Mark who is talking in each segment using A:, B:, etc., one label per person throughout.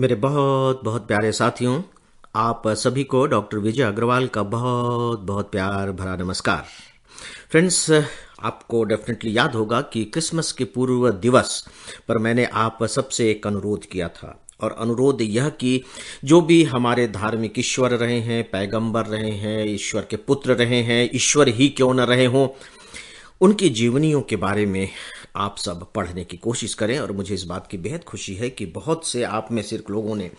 A: मेरे बहुत बहुत प्यारे साथियों आप सभी को डॉक्टर विजय अग्रवाल का बहुत बहुत प्यार भरा नमस्कार फ्रेंड्स आपको डेफिनेटली याद होगा कि क्रिसमस के पूर्व दिवस पर मैंने आप सबसे एक अनुरोध किया था और अनुरोध यह कि जो भी हमारे धार्मिक ईश्वर रहे हैं पैगंबर रहे हैं ईश्वर के पुत्र रहे हैं ईश्वर ही क्यों न रहे हों उनकी जीवनियों के बारे में आप सब पढ़ने की कोशिश करें और मुझे इस बात की बेहद खुशी है कि बहुत से आप में सिर्फ लोगों ने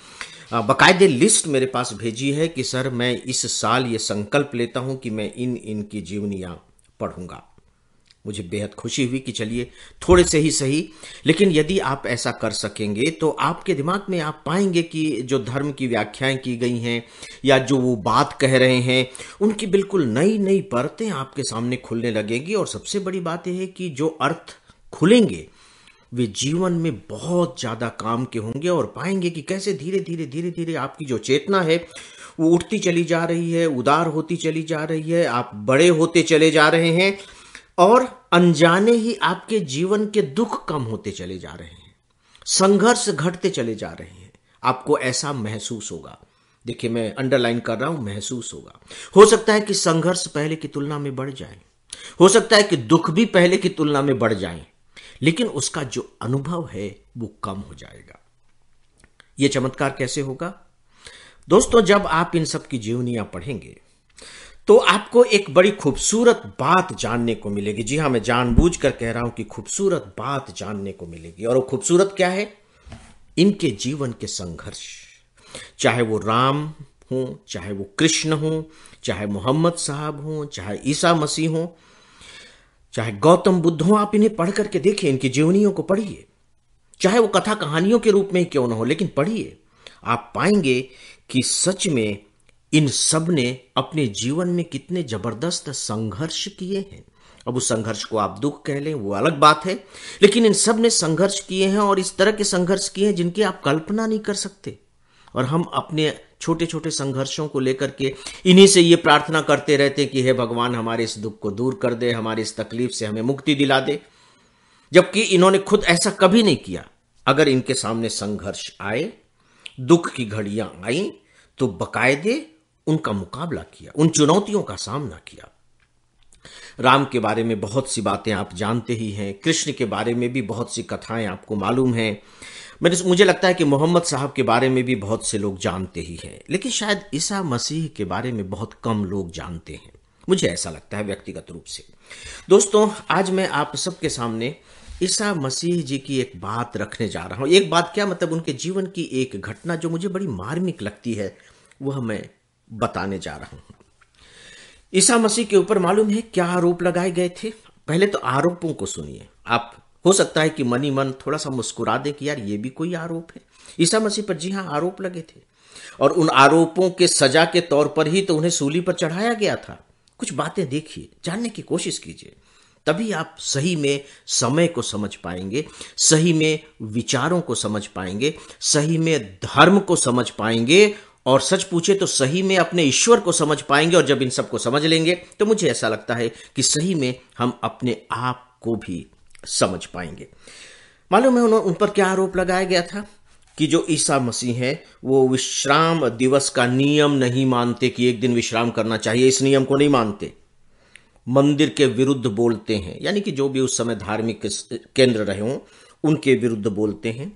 A: बाकायदे लिस्ट मेरे पास भेजी है कि सर मैं इस साल ये संकल्प लेता हूं कि मैं इन इनकी जीवनियां पढ़ूंगा मुझे बेहद खुशी हुई कि चलिए थोड़े से ही सही लेकिन यदि आप ऐसा कर सकेंगे तो आपके दिमाग में आप पाएंगे कि जो धर्म की व्याख्याएं की गई हैं या जो वो बात कह रहे हैं उनकी बिल्कुल नई नई परतें आपके सामने खुलने लगेंगी और सबसे बड़ी बात यह है कि जो अर्थ खुलेंगे वे जीवन में बहुत ज़्यादा काम के होंगे और पाएंगे कि कैसे धीरे धीरे धीरे धीरे आपकी जो चेतना है वो उठती चली जा रही है उदार होती चली जा रही है आप बड़े होते चले जा रहे हैं और अनजाने ही आपके जीवन के दुख कम होते चले जा रहे हैं संघर्ष घटते चले जा रहे हैं आपको ऐसा महसूस होगा देखिए मैं अंडरलाइन कर रहा हूं महसूस होगा हो सकता है कि संघर्ष पहले की तुलना में बढ़ जाए हो सकता है कि दुख भी पहले की तुलना में बढ़ जाए लेकिन उसका जो अनुभव है वो कम हो जाएगा ये चमत्कार कैसे होगा दोस्तों जब आप इन सब की जीवनियां पढ़ेंगे तो आपको एक बड़ी खूबसूरत बात जानने को मिलेगी जी हाँ मैं जानबूझ कर कह रहा हूं कि खूबसूरत बात जानने को मिलेगी और वो खूबसूरत क्या है इनके जीवन के संघर्ष चाहे वो राम हो चाहे वो कृष्ण हो चाहे मोहम्मद साहब हो चाहे ईसा मसीह हों चाहे गौतम बुद्ध हो आप इन्हें पढ़ करके देखिए इनकी जीवनियों को पढ़िए चाहे वो कथा कहानियों के रूप में क्यों ना हो लेकिन पढ़िए आप पाएंगे कि सच में इन सब ने अपने जीवन में कितने जबरदस्त संघर्ष किए हैं अब उस संघर्ष को आप दुख कह लें वो अलग बात है लेकिन इन सब ने संघर्ष किए हैं और इस तरह के संघर्ष किए हैं जिनकी आप कल्पना नहीं कर सकते और हम अपने छोटे छोटे संघर्षों को लेकर के इन्हीं से ये प्रार्थना करते रहते हैं कि हे भगवान हमारे इस दुख को दूर कर दे हमारी इस तकलीफ से हमें मुक्ति दिला दे जबकि इन्होंने खुद ऐसा कभी नहीं किया अगर इनके सामने संघर्ष आए दुख की घड़ियां आई तो बकायदे उनका मुकाबला किया उन चुनौतियों का सामना किया राम के बारे में बहुत सी बातें आप जानते ही हैं कृष्ण के बारे में भी बहुत सी कथाएं आपको मालूम हैं मैंने तो, मुझे लगता है कि मोहम्मद साहब के बारे में भी बहुत से लोग जानते ही हैं लेकिन शायद ईसा मसीह के बारे में बहुत कम लोग जानते हैं मुझे ऐसा लगता है व्यक्तिगत रूप से दोस्तों आज मैं आप सबके सामने ईसा मसीह जी की एक बात रखने जा रहा हूँ एक बात क्या मतलब उनके जीवन की एक घटना जो मुझे बड़ी मार्मिक लगती है वह मैं बताने जा रहा हूं ईसा मसीह के ऊपर मालूम है क्या आरोप लगाए गए थे पहले तो आरोपों को सुनिए आप हो सकता है कि मनी मन थोड़ा सा मुस्कुरा दे कि यार ये भी कोई आरोप है ईसा मसीह पर जी हाँ आरोप लगे थे और उन आरोपों के सजा के तौर पर ही तो उन्हें सूली पर चढ़ाया गया था कुछ बातें देखिए जानने की कोशिश कीजिए तभी आप सही में समय को समझ पाएंगे सही में विचारों को समझ पाएंगे सही में धर्म को समझ पाएंगे और सच पूछे तो सही में अपने ईश्वर को समझ पाएंगे और जब इन सबको समझ लेंगे तो मुझे ऐसा लगता है कि सही में हम अपने आप को भी समझ पाएंगे मालूम है उन पर क्या आरोप लगाया गया था कि जो ईसा मसीह है वो विश्राम दिवस का नियम नहीं मानते कि एक दिन विश्राम करना चाहिए इस नियम को नहीं मानते मंदिर के विरुद्ध बोलते हैं यानी कि जो भी उस समय धार्मिक केंद्र रहे हों उनके विरुद्ध बोलते हैं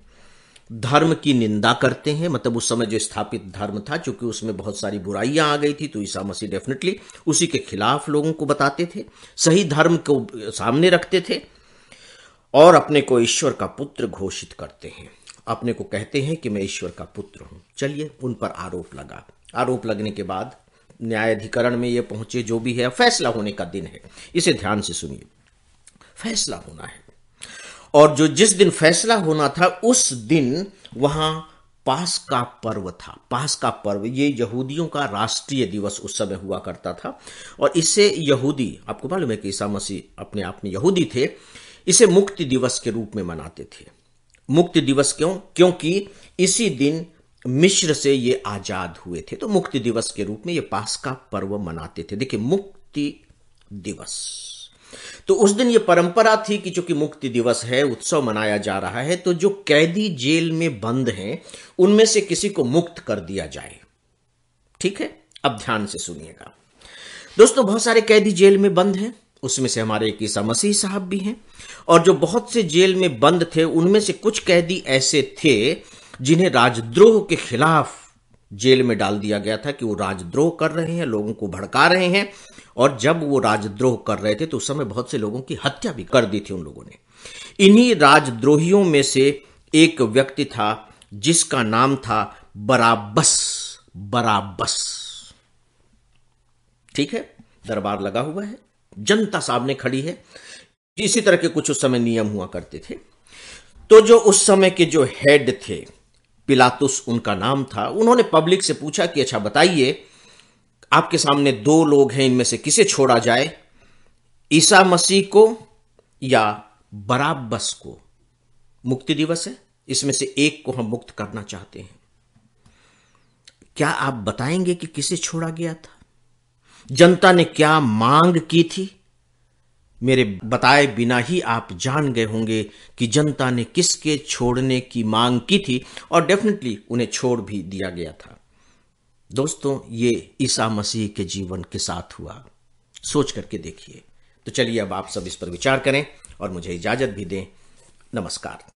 A: धर्म की निंदा करते हैं मतलब उस समय जो स्थापित धर्म था चूंकि उसमें बहुत सारी बुराइयां आ गई थी तो ईसा मसीह डेफिनेटली उसी के खिलाफ लोगों को बताते थे सही धर्म को सामने रखते थे और अपने को ईश्वर का पुत्र घोषित करते हैं अपने को कहते हैं कि मैं ईश्वर का पुत्र हूं चलिए उन पर आरोप लगा आरोप लगने के बाद न्यायाधिकरण में ये पहुंचे जो भी है फैसला होने का दिन है इसे ध्यान से सुनिए फैसला होना है और जो जिस दिन फैसला होना था उस दिन वहां पास का पर्व था पास का पर्व ये यहूदियों का राष्ट्रीय दिवस उस समय हुआ करता था और इससे यहूदी आपको मालूम है कि ईसा मसीह अपने आप में यहूदी थे इसे मुक्ति दिवस के रूप में मनाते थे मुक्ति दिवस क्यों क्योंकि इसी दिन मिश्र से ये आजाद हुए थे तो मुक्ति दिवस के रूप में ये पास का पर्व मनाते थे देखिए मुक्ति दिवस तो उस दिन ये परंपरा थी कि चूंकि मुक्ति दिवस है उत्सव मनाया जा रहा है तो जो कैदी जेल में बंद हैं उनमें से किसी को मुक्त कर दिया जाए ठीक है अब ध्यान से सुनिएगा दोस्तों बहुत सारे कैदी जेल में बंद हैं उसमें से हमारे ईसा मसीह साहब भी हैं और जो बहुत से जेल में बंद थे उनमें से कुछ कैदी ऐसे थे जिन्हें राजद्रोह के खिलाफ जेल में डाल दिया गया था कि वो राजद्रोह कर रहे हैं लोगों को भड़का रहे हैं और जब वो राजद्रोह कर रहे थे तो उस समय बहुत से लोगों की हत्या भी कर दी थी उन लोगों ने इन्हीं राजद्रोहियों में से एक व्यक्ति था जिसका नाम था बराबस बराबस ठीक है दरबार लगा हुआ है जनता सामने खड़ी है इसी तरह के कुछ उस समय नियम हुआ करते थे तो जो उस समय के जो हेड थे पिलातुस उनका नाम था उन्होंने पब्लिक से पूछा कि अच्छा बताइए आपके सामने दो लोग हैं इनमें से किसे छोड़ा जाए ईसा मसीह को या बराबस को मुक्ति दिवस है इसमें से एक को हम मुक्त करना चाहते हैं क्या आप बताएंगे कि किसे छोड़ा गया था जनता ने क्या मांग की थी मेरे बताए बिना ही आप जान गए होंगे कि जनता ने किसके छोड़ने की मांग की थी और डेफिनेटली उन्हें छोड़ भी दिया गया था दोस्तों ये ईसा मसीह के जीवन के साथ हुआ सोच करके देखिए तो चलिए अब आप सब इस पर विचार करें और मुझे इजाजत भी दें नमस्कार